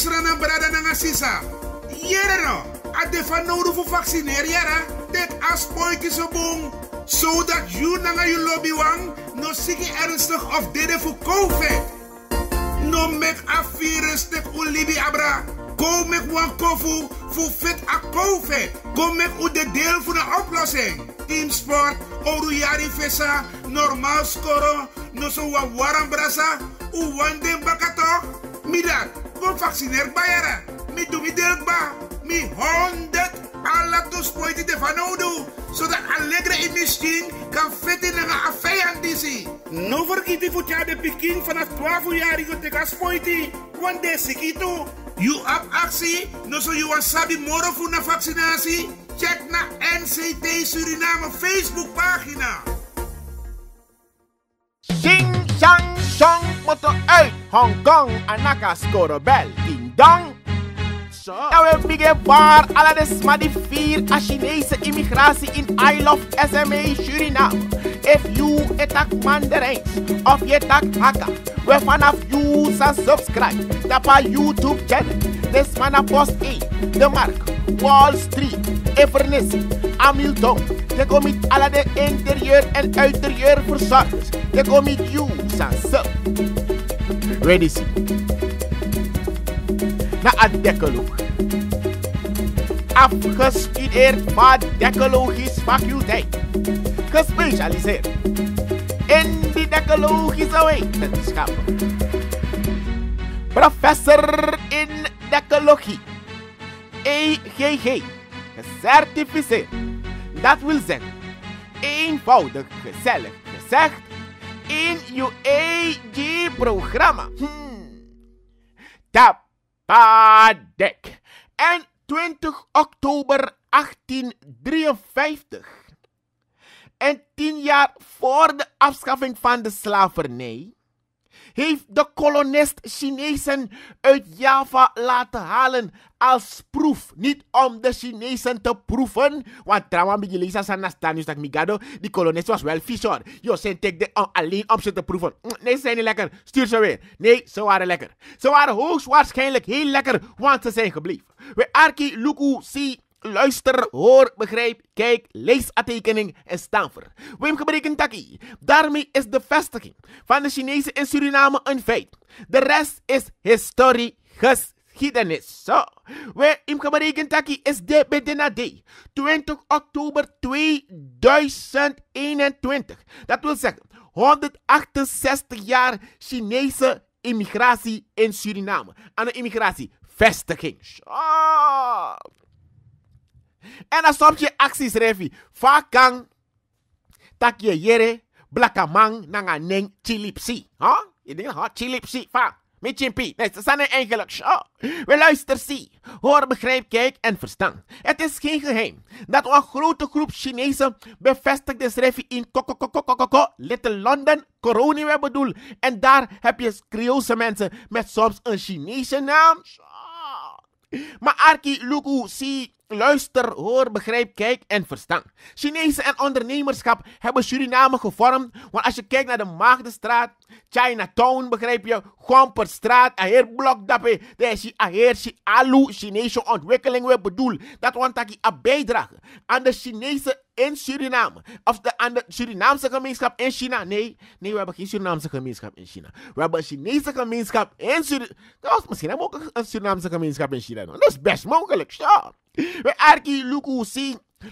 Isra na brada na nga sisa. Yere no, ade fa nodu fu vacciner yara. Tek as poiki so bong. Zodat so you na nga you lobby wang. No siki ernstig of dede fu COVID. No mek a virus tek ulibi abra. Go mek wan kofu fu fit a COVID. Go mek u de deel voor de oplossing. Team sport, oru yari fesa, normaal scoren, no so wa warm u wanden bakato, midak kon vacciner bayara. Mi dumi delkba. Mi honderd alla tospoiti de fanodu. Zodat allegra in misschien kan vetten naar afeyan disi. No vergeten voor de pikin vanaf 12 jaar ik te gaspoiti. Want sikito You up actie, no so you wasabi moro voor na vaccinatie? Check na NCT Suriname Facebook pagina. Sing, sang, song, motto uit. Hongkong anaka score bel ding dong. Zo. En we beginnen waar alle de vier a Chinese immigratie in I love SMA Suriname. If you attack Mandarin of je tak Hakka, we vanaf you zijn subscribe. our YouTube channel, this man a post A, de mark, Wall Street, Everness, Hamilton. Je komt alle de interieur en uiterieur verzorgd. Je komt you zijn subscribe. Ready see. Na a decaloog. Afgestudeerd maar decalogisch faculteit. Gespecialiseerd in die decologische wetenschappen. Professor in decologie. EGG. Gecertificeerd. Dat wil zeggen, eenvoudig gezellig gezegd in je eigen programma. Hmm. Tapadek. En 20 oktober 1853. En tien jaar voor de afschaffing van de slavernij heeft de kolonist Chinezen uit Java laten halen als proef. Niet om de Chinezen te proeven, want trouwens, bij Lisa Sanastanius dat Migado, die kolonist was wel visor. Jo, zijn tekde alleen om ze te proeven. Mm, nee, ze zijn niet lekker, stuur ze weer. Nee, ze waren lekker. Ze waren hoogstwaarschijnlijk heel lekker, want ze zijn gebleven. We Arki Luku, si luister, hoor, begrijp, kijk, lees aantekening en staan voor. Wim gebreken taki. Daarmee is de vestiging van de Chinezen in Suriname een feit. De rest is historie geschiedenis. Zo. Wim gebreken taki is de D, 20 oktober 2021. Dat wil zeggen, 168 jaar Chinese immigratie in Suriname. Aan de immigratie. Zo. En dan soms je acties vaak kan Tak je jere. Blakamang. Nanga neng chilipsi. Huh? Je denkt, huh? Chilipsi. Va. Met chimpi. Nee, ze zijn eigenlijk zo. We luisteren, zie. Hoor, begrijp, kijk en verstaan. Het is geen geheim dat een grote groep Chinezen bevestigde is in Little London, we bedoel. En daar heb je Creoolse mensen met soms een Chinese naam. Maar Arki, Luku, zie. Luister, hoor, begrijp, kijk en verstaan. Chinezen en ondernemerschap hebben Suriname gevormd. Want als je kijkt naar de Maagdenstraat, Chinatown, begrijp je, straat, per Blok, Dappe, daar is Aher Alu, Chinese ontwikkeling, we bedoel. Dat want dat een bijdrage aan de Chinese in Suriname. Of de, aan de Surinaamse gemeenschap in China. Nee, nee, we hebben geen Surinaamse gemeenschap in China. We hebben een Chinese gemeenschap in Suriname. Misschien hebben we ook een Surinaamse gemeenschap in China. Dat is best mogelijk, ja. We Arki Luku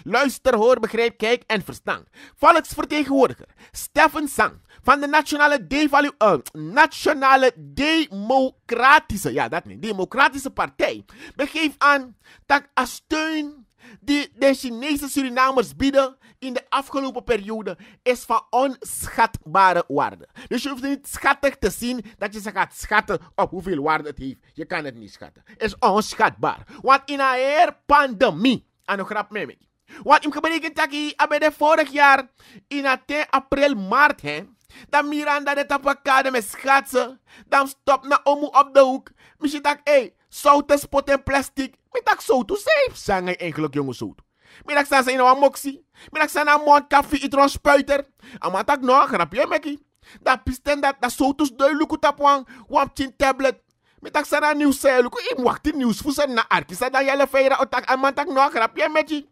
Luister, hoor, begrijp, kijk en verstaan. Volksvertegenwoordiger Stefan Sang van de Nationale, Devalu eh, Democratische, ja dat niet, Democratische Partij begeeft aan dat steun die de Chinese Surinamers bieden in de afgelopen periode is van onschatbare waarde. Dus je hoeft niet schattig te zien dat je ze gaat schatten op hoeveel waarde het heeft. Je kan het niet schatten. Het is onschatbaar. Want in een pandemie, aan een grap mee Want Wat ik betekent dat ik vorig jaar in april, maart, hè, dat Miranda de tapakade met schatse, Dan stop na omu op de hoek. Misschien dat, hé, hey, zouten, spot en plastic. Met dat zo toe safe. Zang eigenlijk, jongens, zo Minak san sa inawa moksi. Minak san amon kafi itron spuiter. Ama tak no, grapje meki. Da pisten dat, da sotus de luku tapuan, wamp chin tablet. Mitak new a nieuws sa im wakti news fusen na arkisa da yele feira otak aman tak no, grapje meki.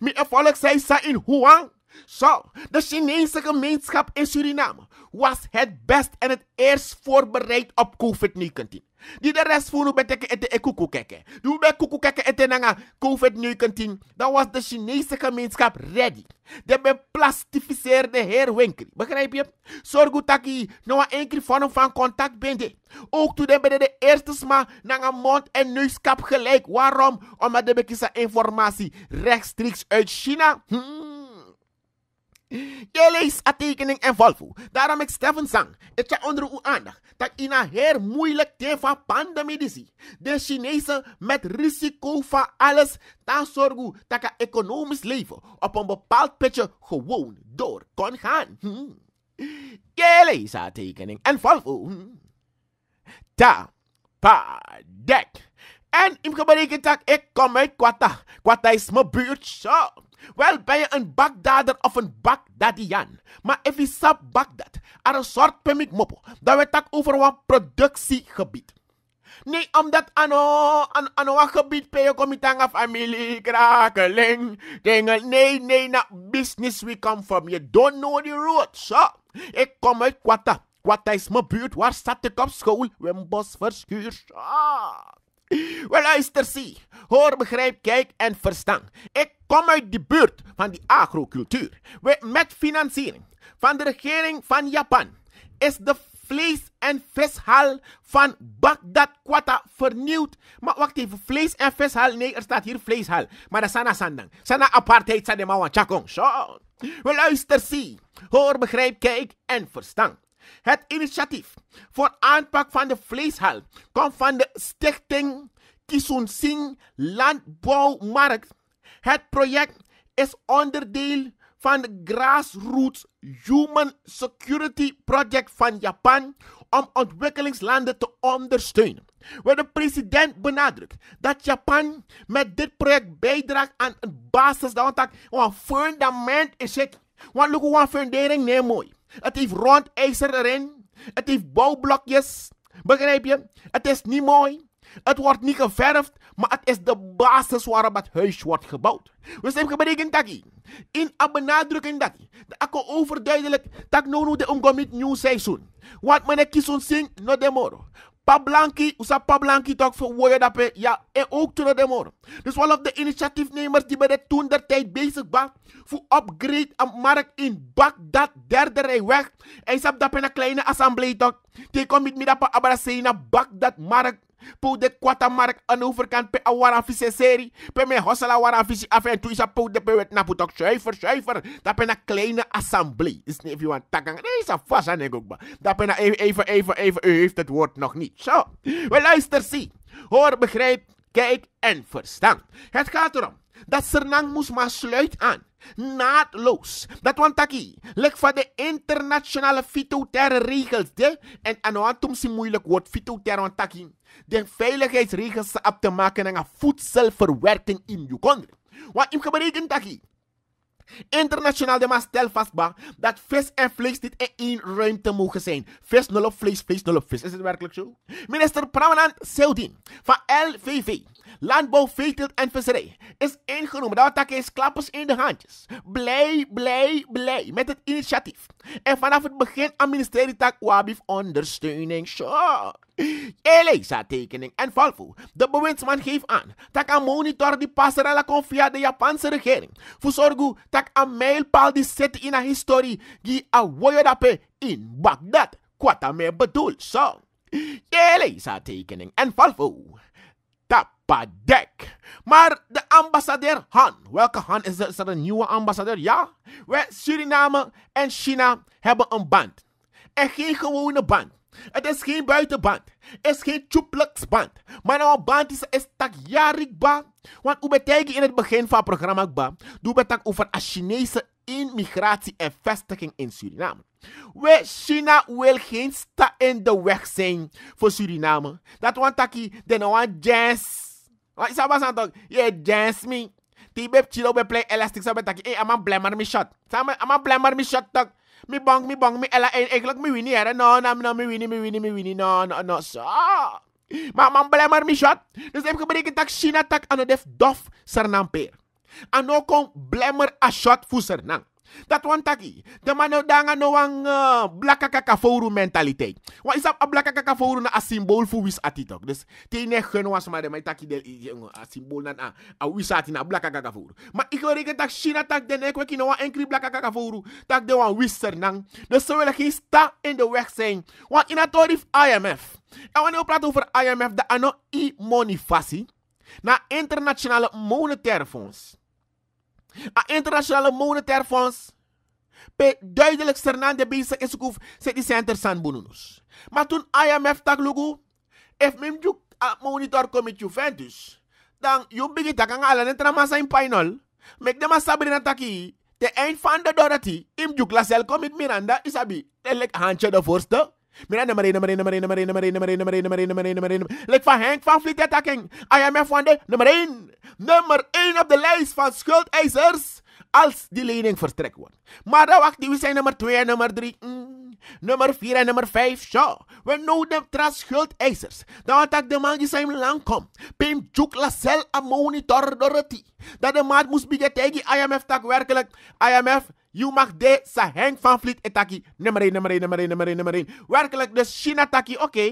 Mi e volk sa in huang. Zo, de Chinese gemeenschap in Suriname was het best en het eerst voorbereid op COVID-19. Die de rest voor nu betekent de koekoe kijken. Die bij koekoe kijken het COVID-19. Dan was de Chinese gemeenschap ready. De beplastificeerde heer Winkel. Begrijp je? Zorg dat je nog een keer van contact bent. Ook toen ben de eerste sma nanga mond en neuskap gelijk. Waarom? Omdat de bekisa informatie rechtstreeks uit China. Hmm. Je leest en Volvo. Daarom ik Steven Zang. Ik ga onder uw aandacht dat in een heel moeilijk van pandemie De Chinezen met risico van alles dan zorgen dat het economisch leven op een bepaald pitje gewoon door kon gaan. Hmm. Je leest en Volvo. Hmm. Ta, pa, dek. En in gebreken dat ik kom uit Kwata. Kwata is mijn buurt. Zo. Wel, ben je een bakdader of een bakdadian. Maar even sap bakdad, er een soort pemik mopo, dan we tak over wat productiegebied. Nee, omdat ano, an, ano wat gebied bij je komitanga familie, krakeling, dingen. Nee, nee, na business we come from. You don't know the road, so. Ik kom uit Kwata. Kwata is mijn buurt, waar staat ik op school? Bos verschuurd. Ah. Wel luister, zie. Hoor, begrijp, kijk en verstaan. Ik kom uit de buurt van die agrocultuur. met financiering van de regering van Japan is de vlees- en vishal van Bagdad Kwata vernieuwd. Maar wacht even, vlees- en vishal? Nee, er staat hier vleeshal. Maar dat sana sandang. Sana apartheid, sana mawan chakong. Wel luister, zie. Hoor, begrijp, kijk en verstaan. Het initiatief voor aanpak van de vleeshal komt van de stichting Kisun Singh Landbouwmarkt. Het project is onderdeel van de Grassroots Human Security Project van Japan om ontwikkelingslanden te ondersteunen. Waar de president benadrukt dat Japan met dit project bijdraagt aan een basis, dat een fundament is het. Want een fundering, mooi. Het heeft rond ijzer erin. Het heeft bouwblokjes. Begrijp je? Het is niet mooi. Het wordt niet geverfd, maar het is de basis waarop het huis wordt gebouwd. We zijn in dat in een benadrukking dat de akko overduidelijk dat no nu de omgomit nieuw seizoen. Want men kies ons zing no demoro. Pablanki, usa Pablanki toch voor dat we, ja, en ook terug de Dus one of de initiatiefnemers die bij de toen der tijd bezig waren, voor upgrade aan mark in dat derde rij weg. En ze hebben dat een kleine assemblee toch. Die komt met me dat bak dat mark pou de kwata mark an overkant pe awara fise seri pe me hosala awara af en tu isa pou de pe wet na putok schuiver schuiver da pe na kleine assemblee is niet if you want tagang nee eh, isa vasa negokba da pe na e- even even even even u heeft het woord nog niet zo we luister zie hoor begrijp kijk en verstand het gaat erom dat Sernang moest maar sluit aan naadloos. Dat want taki, lek van de internationale fitoterre regels de en anoantum si moeilijk wordt fitoterre want taki. De veiligheidsregels op te maken en voedselverwerking in je want Wat im berekent taki? Internationaal de maas stel vastbaar dat vis en vlees niet in één ruimte mogen zijn. Vis nul op vlees, vlees nul op vis. Is het werkelijk zo? Minister Pramanand Seudin van LVV Landbouw, veeteelt en visserij is ingenomen. Dat tak is klappers in de handjes. Blij, blij, blij met het initiatief. En vanaf het begin aan ministerie tak ondersteuning. Sure. Elisa tekening en Valvo. De bewindsman geeft aan dat aan monitor die passerella komt via de Japanse regering. Voor zorgen dat aan mijlpaal die zit in de historie die awoyodape in Bagdad. Wat me bedoelt, zo. Elisa tekening en Valvo. Padek. Maar de ambassadeur Han, welke Han is dat Is er een nieuwe ambassadeur? Ja, wij, Suriname en China hebben een band. En geen gewone band. Het is geen buitenband. Het is geen tjoepleksband. Maar nou band is, is tak jarikba. Want u betekent in het begin van het programma ba? Doe betekent over een Chinese immigratie en vestiging in Suriname. We China wil geen sta in de weg zijn voor Suriname. Dat want taki de nou jazz Wat sa basan tok? Ye dance me. Ti bep chilo be play elastic so be taki. Eh, aman eh, blemmer mi shot. Sa aman, aman blemmer mi shot tok. Mi bang, mi bang, mi ela en eglok mi wini here. Eh, no, no, no, mi wini, mi wini, mi wini. No, no, no, so. Maar man blemmer mi shot. Dus even berekent tak China tak ano def dof sernampeer. Ano kon blemmer a shot fu sernang. Dat want taki. De man danga no wang uh, blakka mentaliteit. Wat is dat blakka akakaforu na a symbool voor wis atitok. Dus tene gen was maar de mij taki del a symbool na a, wis ati na blakka Maar ik wil reken tak China tak den ek weki no wang enkri blakka kakaforu. Tak de wang wis nang. Dus ze willen geen sta in de weg zijn. Want in a tarif IMF. En wanneer we praten over IMF, de e i fasi. Na internationale monetair fonds. A internationale monetair fonds. Pe duidelijk sernan de bisa esukuf se di center san bununus. Maar toen IMF tak lugu, if mim juk a monitor komit ventus. dan yung bigi tak ang alan entra masa in painol, mek dema sabrina taki, te eind van de dorati, im juk la sel komit Miranda isabi, telek handje de voorste, Miranda Marina Marina Marina Marina Marina Marina Marina Marina Marina Marina Lek van Henk van Fleet Attacking. IMF one day. nummer 1. Nummer 1 op de lijst van schuldeisers als die lening verstrekt wordt. Maar dan wacht, we zijn nummer 2 en nummer 3. Mm. Nummer 4 en nummer 5, ja. We noden tras schuldeisers. Dan wat de man die zijn lang komt. Pim Juk Lacel a monitor Dorothy. Dat de maat moest beginnen tegen IMF tak werkelijk. IMF, You mag de sa Henk van Vliet etaki. Nummer 1, nummer 1, nummer 1, nummer 1, nummer 1. Werkelijk, dus China taki, oké. Okay.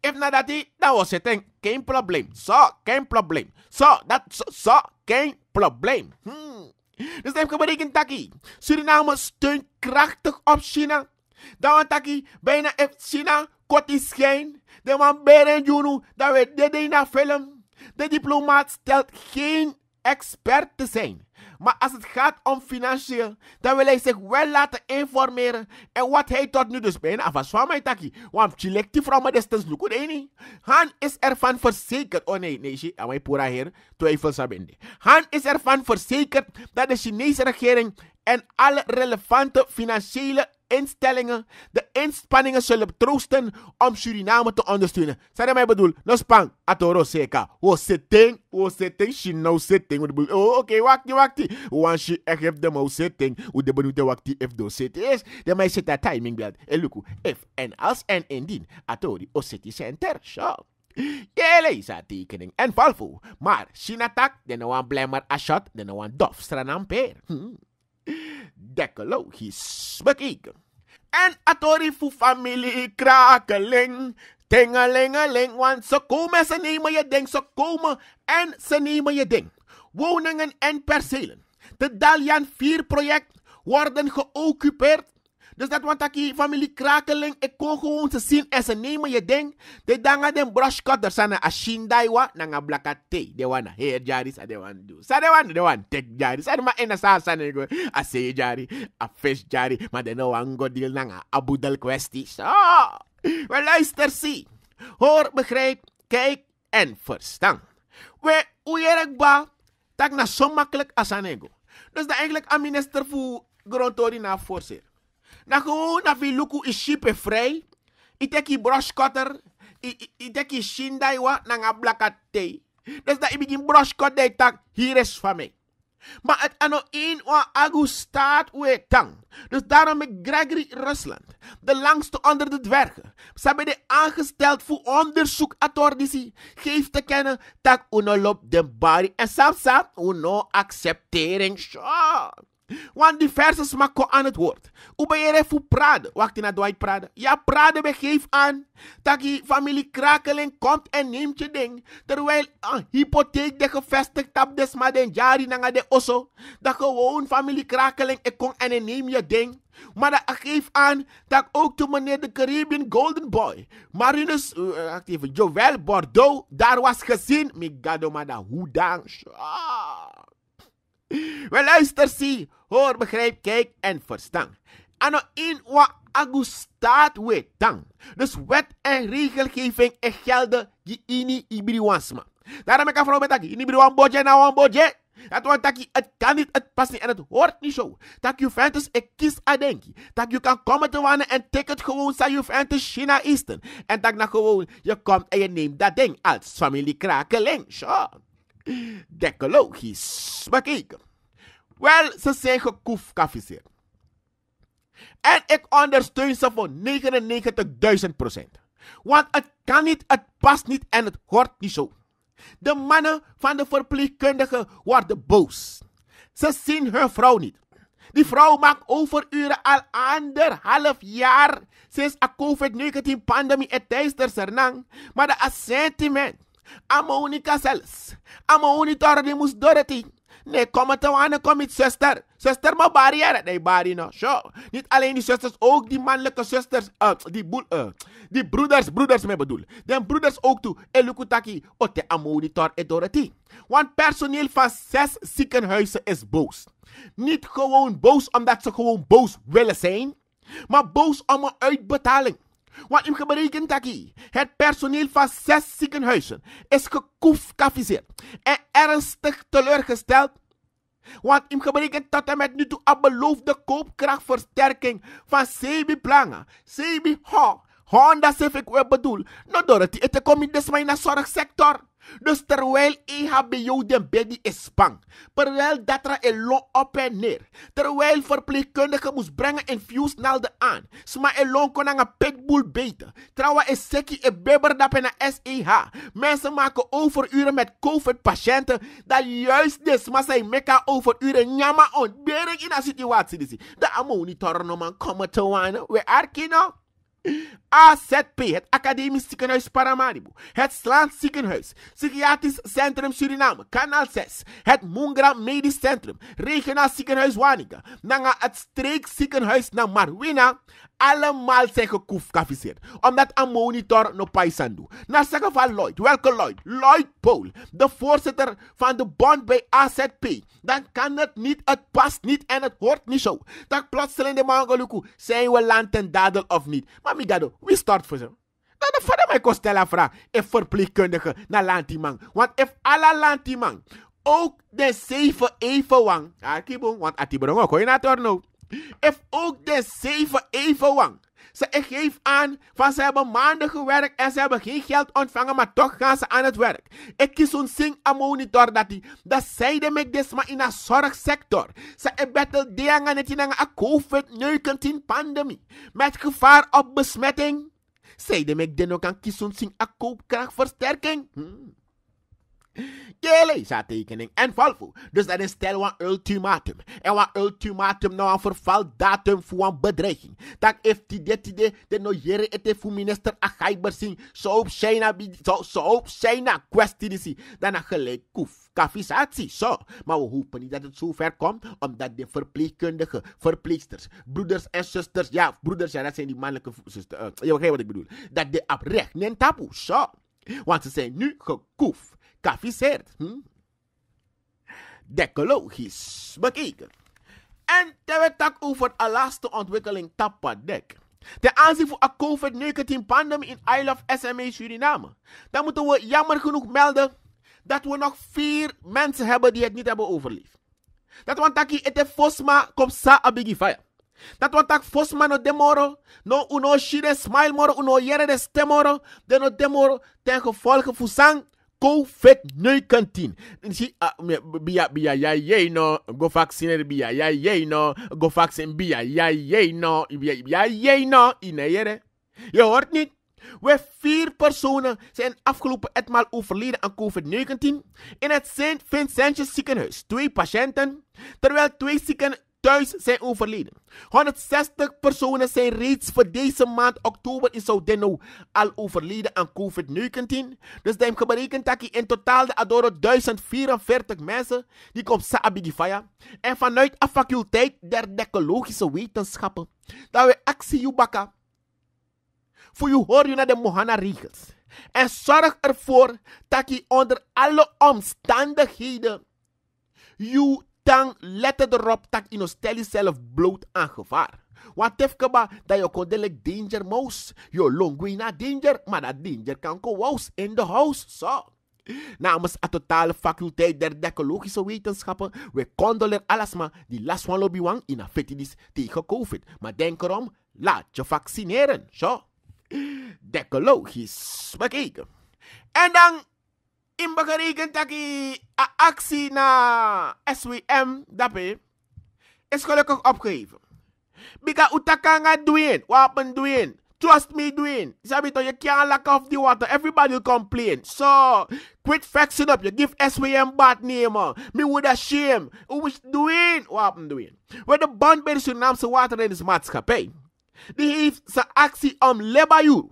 If na dat die, dat was het ding. Geen probleem. Zo, so, geen probleem. Zo, so, dat, zo, so, so, geen probleem. Hmm. Dus dat betekent taki. Suriname steunt krachtig op China. Dan want taki, bijna heeft China kort is schijn. De man Beren Junu, dat we dit in film. De diplomaat stelt geen expert te zijn. Maar als het gaat om financieel, dan wil hij zich wel laten informeren. En wat hij tot nu dus bijna afwas van mij Want chilekti from a distance look niet. Han is ervan verzekerd. Oh nee, nee, amai pura hier. twijfels abende. Han is ervan verzekerd dat de Chinese regering en alle relevante financiële instellingen de inspanningen zullen troosten om Suriname te ondersteunen. Zijn mij bedoel, no spang, atoro seka. Wo sitting, wo sitting, she no sitting. Oh, oké, okay, wakti, wakti. Want she echt heeft de mo sitting. Hoe de benoemde wakti if do sitting is. De mij zit dat timing blad. Eluku, if en als en indien. Atori o city center, show. Jele is tekening en valvo. Maar China tak, de no one blemmer a shot, de no one dof, stranamper. Hmm. Dekologisch bekeken. En atori fu familie krakeling. Tingelingeling, want ze komen, ze nemen je ding. Ze komen en ze nemen je ding. Woningen en percelen. De Dalian 4-project worden geoccupeerd dus dat want ik familie krakeling, ik kon gewoon ze zien en ze nemen je ding. De danga den brush cutter sana ashindaiwa nanga blakate. De wana hair jaris de wan do. Sa de wan de wan tek jaris. Sa de ma ena sa sana go a say jari, a fish jari, maar de no wan go deal nanga abudel kwestie. Zo. Ah! luister, zie. Hoor, begrijp, kijk en verstaan. We uyerak ba tak na nou zo makkelijk asanego. Dus dat eigenlijk een minister voor grondtorie na voorzitter na nou, gewoon na viluku is shipe I, Iteki broshkotter. Iteki shindaiwa na nga blakate. Dus dat ik begin broshkot dat tak hier is van mij. Maar het ano 1 wa agu staat we tang. Dus daarom met Gregory Rusland, de langste onder de dwergen, ze de aangesteld voor onderzoek atordisi, geeft te kennen dat uno loopt de bari en samsa uno acceptering. Sure. Want diverse smakken aan het woord. Hoe ben je ervoor praten? Wacht naar Dwight praten. Ja, praten begeef aan. Dat je familie krakeling komt en neemt je ding. Terwijl een ah, hypotheek de gevestigd op des maar den jari na de osso. Dat gewoon familie krakeling ik kom en neem je ding. Maar dat geef aan dat ook de meneer de Caribbean Golden Boy, Marinus, eh, wacht even, Joël Bordeaux, daar was gezien. Migado, maar dat hoe dan? Ah. We luister, zie, hoor, begrijp, kijk en verstaan. Ano in wa agu staat we tang. Dus wet en regelgeving en gelden die ini ibriwansma. Daarom ik afvrouw dat ini ibriwan boje na wan boje. Dat want dat het kan niet, het past niet en het hoort niet zo. Dat Juventus ik kies aan denk. Dat je kan komen te wannen en ticket gewoon zijn Juventus China Eastern. En dat nou gewoon je komt en je neemt dat ding als familiekrakeling. krakeling. Dekologisch Maar wel, ze zijn gekoefkafficeerd. En ik ondersteun ze voor 99.000 procent. Want het kan niet, het past niet en het hoort niet zo. De mannen van de verpleegkundigen worden boos. Ze zien hun vrouw niet. Die vrouw maakt overuren al anderhalf jaar sinds de COVID-19-pandemie het tijdens Maar de sentiment Amoni kasels. Amoni tordi mus doreti. Nee, kom het aan, kom met zuster. Zuster, maar barrière. Nee, bari no. Zo. Niet alleen die zusters, ook die mannelijke zusters. Uh, eh, die, boel, eh, die broeders, broeders me bedoel. den broeders ook toe. Elukutaki, ote amonitor en eh, Dorothy. Want personeel van zes ziekenhuizen is boos. Niet gewoon boos omdat ze gewoon boos willen zijn. Maar boos om een uitbetaling. Want im gebreken taki, het personeel van zes ziekenhuizen is gekoefkafiseerd en ernstig teleurgesteld. Want im gebreken tot en met nu toe een beloofde koopkrachtversterking van Sebi Planga, Sebi ha, Honda Civic we bedoel. Nou het komt niet dus zorgsector. Dus terwijl EHBO den baby is bang, terwijl dat er een long op en neer, terwijl verpleegkundige moest brengen een fuse naar aan, sma een long kon aan een pitbull beten, Trouwens, is sekkie een bibber dat een SEH. Mensen maken overuren met COVID-patiënten, dat juist de maar zijn meka overuren, on. ontbering in een situatie. de amonitor no man, komen te wijnen we arkino. AZP, het Academisch Ziekenhuis Paramaribo, het Slaand Ziekenhuis, Psychiatrisch Centrum Suriname, Kanaal 6, het Mongra Medisch Centrum, Regionaal Ziekenhuis Waninga, Nanga het Streekziekenhuis naar Marwina, allemaal zijn gekoefkafiseerd, omdat een monitor no paisan doet. Na nou, zeggen van Lloyd, welke Lloyd? Lloyd Paul, de voorzitter van de bond bij AZP. Dan kan het niet, het past niet en het hoort niet zo. Dat plotseling de Mangaluku, zijn we land en dadel of niet? Amigado, wie stort voor ze? Nou, dan de vader mij kon vraag. Een verpleegkundige naar Lantimang. Want if alle Lantimang ook de zeven evenwang. Ah, kibong, want atibrong ook hoor je na torno. If ook de zeven evenwang ze geeft aan van ze hebben maanden gewerkt en ze hebben geen geld ontvangen, maar toch gaan ze aan het werk. Ik kies een sing monitor dat die. Dat zeiden de dit maar in de zorgsector. Ze bettel dingen het in een COVID-19 pandemie. Met gevaar op besmetting. Zeiden de dit ook nou aan kies een sing a koopkrachtversterking. Hmm. Lees haar tekening en valvo. Dus dat is stel een ultimatum. En wat ultimatum nou een vervaldatum voor een bedreiging. Dat heeft die dit de de nojere ete voor minister Achai zien. Zo op China, zo zo op China, kwestie Dan een gelijk koef. Kafisatie, zo. Maar we hopen niet dat het zo ver komt, omdat de verpleegkundigen, verpleegsters, broeders en zusters, ja, broeders, ja, dat zijn die mannelijke zusters. Uh, eh, je begrijpt wat ik bedoel. Dat de oprecht, nee, taboe, zo. Want ze zijn nu gekoef geaffiseerd. Hm? Decologisch bekeken. En terwijl tak over de laatste ontwikkeling Ten aanzien van de COVID-19-pandemie in Isle of SME Suriname. Dan moeten we jammer genoeg melden dat we nog vier mensen hebben die het niet hebben overleefd. Dat want taki ete fosma kopsa abigi fire. Dat want tak fosma no demoro, no uno shire smile moro, uno jere de stemoro, de no demoro ten gevolge fusang COVID-19. Si biya biya ya no go vaccine biya ya no go vaccine biya ya ye no biya ye no inayere. Je hoort niet. We vier personen zijn afgelopen etmaal overleden aan COVID-19 in het Sint Vincentius ziekenhuis. Twee patiënten, terwijl twee zieken thuis zijn overleden. 160 personen zijn reeds voor deze maand oktober in Saudeno al overleden aan COVID-19. Dus dat heeft berekend dat in totaal de adoro 1044 mensen die komt Saabigifaya. En vanuit de faculteit der ecologische wetenschappen dat we actie jubaka. Voor je hoor je naar de Mohana regels. En zorg ervoor dat je onder alle omstandigheden je dan lette erop dat je stel zelf bloot aan gevaar. Want tevkeba dat je kon delijk danger mouse. Je longuina danger, maar dat danger kan koos in de house. Zo. So. Namens de totale faculteit der decologische wetenschappen, we condoleer alles maar die last van lobbywang in affetidis tegen COVID. Maar denk erom, laat je vaccineren. Zo. So. Decologisch bekeken. En dan imbakarigen taki a actie na SWM dape is gelukkig opgegeven. Bika utakanga doing, wapen doing, trust me doing. Sabito, you can't lack off the water. Everybody will complain. So, quit flexing up. You give SWM bad name. Uh. Me would shame. Who's doing? Wapen doing. When the bond bij de se water in is maatschappij. Die heeft zijn actie om um, lebayu.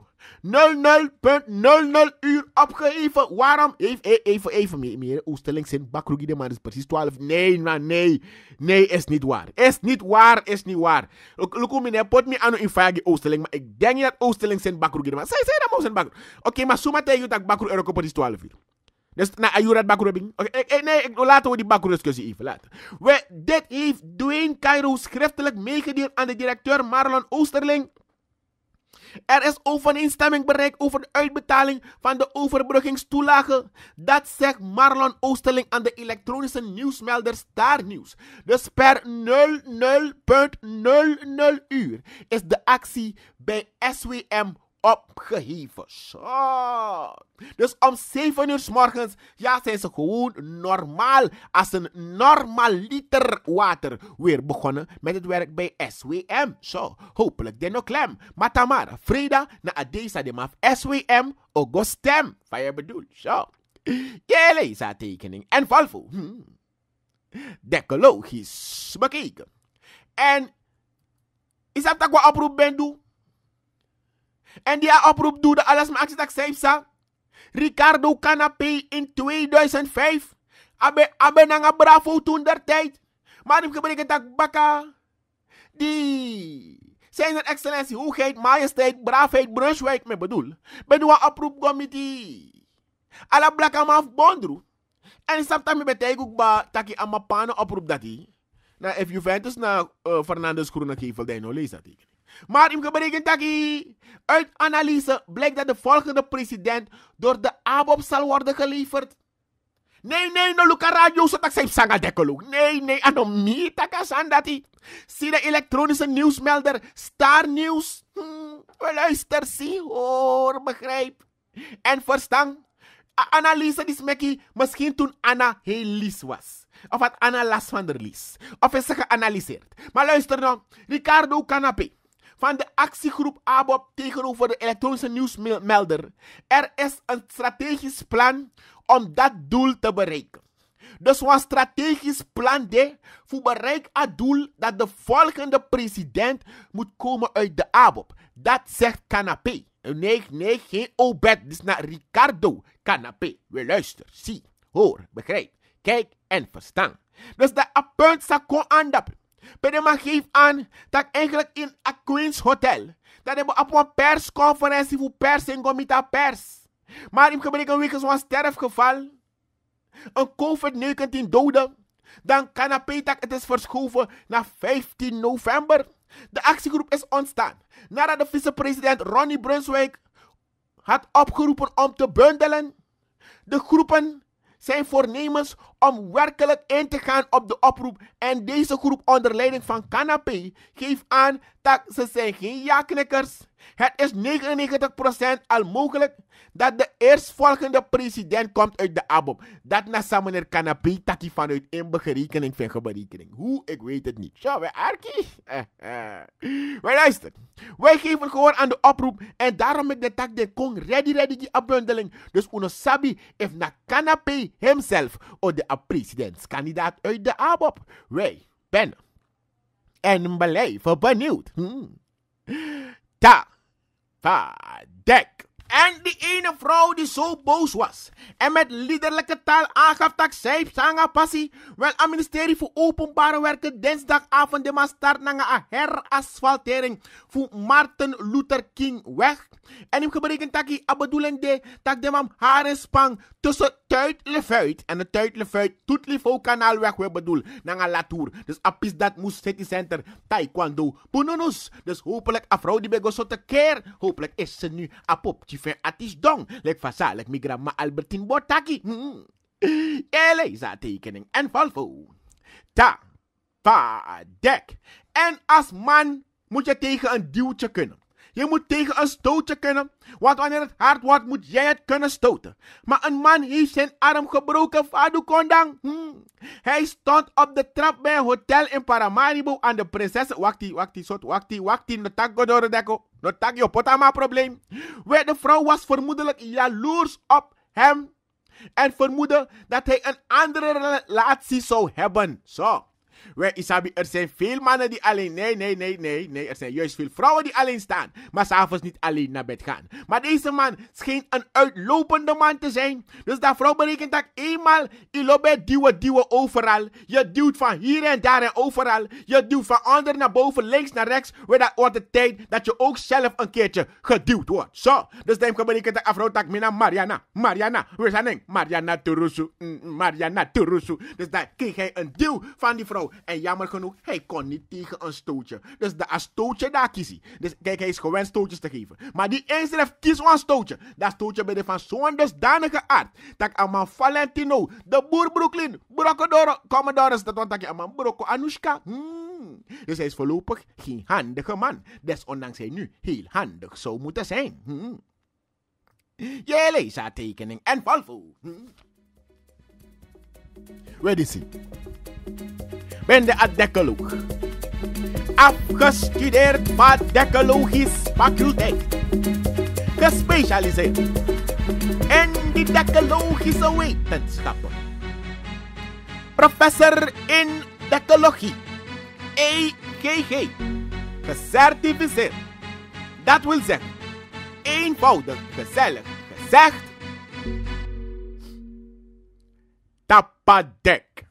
00.00 uur opgeheven. Waarom? Even, e, even, even, meneer Oosterling zijn bakroegide, maar het is precies 12. Nee, maar nee. Nee, is niet waar. Is niet waar, is niet waar. Look, meneer, pot me aan in vijfje Oosterling, maar ik denk dat Oosterling zijn bakroegide, maar zij zijn dat zijn bak. Oké, maar zomaar tegen je dat bakroeg er ook is 12 uur. Dus na nou, Oké, nee, laten we die bakroeg even laten. dit heeft Dwayne Cairo schriftelijk meegedeeld aan de directeur Marlon Oosterling er is overeenstemming bereikt over de uitbetaling van de overbruggingstoelage. Dat zegt Marlon Oosterling aan de elektronische nieuwsmelder Star Nieuws. Dus per 00.00 uur is de actie bij SWM opgeheven. Zo. Dus om 7 uur s morgens, ja, zijn ze gewoon normaal, als een normaal liter water, weer begonnen met het werk bij SWM. Zo, hopelijk den nog klem. Maar maar Freda, na deze de maf SWM, augustem. stem. Van je bedoel, zo. tekening en Valvo. Hmm. is bekeken. En is dat ook wat oproep ben doen? En die oproep doet alles maar actie dat zei Ricardo Canapé in 2005. Abe, abe nanga bravo toen der tijd. Maar ik gebruik dat bakka. Die. Zijn er excellentie, hoogheid, majesteit, braafheid, brunswijk, me bedoel. Bedoel wa oproep committee. Ala Black maf bondru. En sapta me betek ook ba taki ama pano oproep dat Na nou, if Juventus na nou, uh, eh, Fernandes Kroenekevel, dan lees dat ik. Maar ik geen dat uit analyse blijkt dat de volgende president door de ABOP zal worden geleverd. Nee, nee, no luka radio so tak saip sanga dekolo. Nee, nee, ano mi takas andati. Zie elektronische nieuwsmelder Star Nieuws. Hm, luister, zie, hoor, begrijp. En verstaan. Analyse die mekki. misschien toen Anna heel lies was. Of had Anna last van de lies. Of is ze geanalyseerd. Maar luister nou, Ricardo Canapé van de actiegroep ABOP tegenover de elektronische nieuwsmelder. Er is een strategisch plan om dat doel te bereiken. Dus een strategisch plan de voor bereik het doel dat de volgende president moet komen uit de ABOP. Dat zegt Canapé. Nee, nee, geen Obed. Dit is naar Ricardo Canapé. We luister, zie, hoor, begrijp, kijk en verstaan. Dus dat punt kon aan dat. Pedema geef aan dat eigenlijk in een Queens Hotel. Dat hebben op een persconferentie voor pers en gomita pers. Maar in gebreken week is een sterfgeval. Een COVID-19 dode. Dan kan dat het is verschoven naar 15 november. De actiegroep is ontstaan nadat de vicepresident Ronnie Brunswijk had opgeroepen om te bundelen. De groepen zijn voornemens om werkelijk in te gaan op de oproep en deze groep onder leiding van Canapé geeft aan dat ze zijn geen ja-knikkers het is 99% al mogelijk dat de eerstvolgende president komt uit de ABOP. Dat na samen de canapé dat hij vanuit in van vindt geberekening. Hoe? Ik weet het niet. Zo, wij Arki. Eh, eh. wij luisteren. Wij geven gehoor aan de oproep en daarom met de tak de kong ready ready die abundeling. Dus uno sabi if na canapé himself of de presidentskandidaat uit de ABOP. Wij ben en blijven benieuwd. Hmm ta, ta, En die ene vrouw die zo boos was en met liederlijke taal aangaf dat zij zanga passie, wel het ministerie voor openbare werken dinsdagavond de start naar herasfaltering voor Martin Luther King weg. En ik berekent dat bedoelende dat de mam haar spang tussen tuit feit En de tuit le doet kanaal weg we bedoel. Nanga latour. Dus apis dat moest city center taekwondo. Pununus. Dus hopelijk afrouw die bego zo te keer. Hopelijk is ze nu apop. Tjifen atis dong. Lek fasa, lek migramma Albertin Botaki. Hmm. tekening en volvo. Ta. Pa. Dek. En als man moet je tegen een duwtje kunnen. Je moet tegen een stootje kunnen, want wanneer het hard wordt, moet jij het kunnen stoten. Maar een man heeft zijn arm gebroken, Fadu Kondang. dan, hmm. Hij stond op de trap bij een hotel in Paramaribo aan de prinses. Wacht die, soort wacht die, wacht die, deko. No tak yo potama probleem. Waar de vrouw was vermoedelijk jaloers op hem en vermoedde dat hij een andere relatie zou hebben. Zo. Wij Isabi, er zijn veel mannen die alleen. Nee, nee, nee, nee, nee. Er zijn juist veel vrouwen die alleen staan. Maar s'avonds niet alleen naar bed gaan. Maar deze man scheen een uitlopende man te zijn. Dus dat vrouw berekent dat eenmaal. Ilobe duwen, duwen overal. Je duwt van hier en daar en overal. Je duwt van onder naar boven, links naar rechts. weer dat wordt de tijd dat je ook zelf een keertje geduwd wordt. Zo. Dus dan berekent dat afrouw ik mina Mariana. Mariana. We zijn Mariana Turusu. Mm, mm, Mariana Turusu. Dus daar kreeg hij een duw van die vrouw. En jammer genoeg, hij kon niet tegen een stootje. Dus de stootje daar kies Dus kijk, hij is gewend stootjes te geven. Maar die eenzelf kiest een stootje. Dat stootje bij de van zo'n dusdanige aard. Dat aan Valentino, de boer Brooklyn, Brocodoro, Commodores dat want ik aan Brocco Anushka. Hmm. Dus hij is voorlopig geen handige man. Desondanks hij nu heel handig zou moeten zijn. Hmm. Je leest tekening en Volvo. Hmm. Ready, see ben de dekoloog. Afgestudeerd dekologisch faculteit. Gespecialiseerd in dekologische wetenschappen. Professor in dekologie. A.K.G. E Gecertificeerd. Dat wil zeggen, eenvoudig, gezellig gezegd. Tapadek.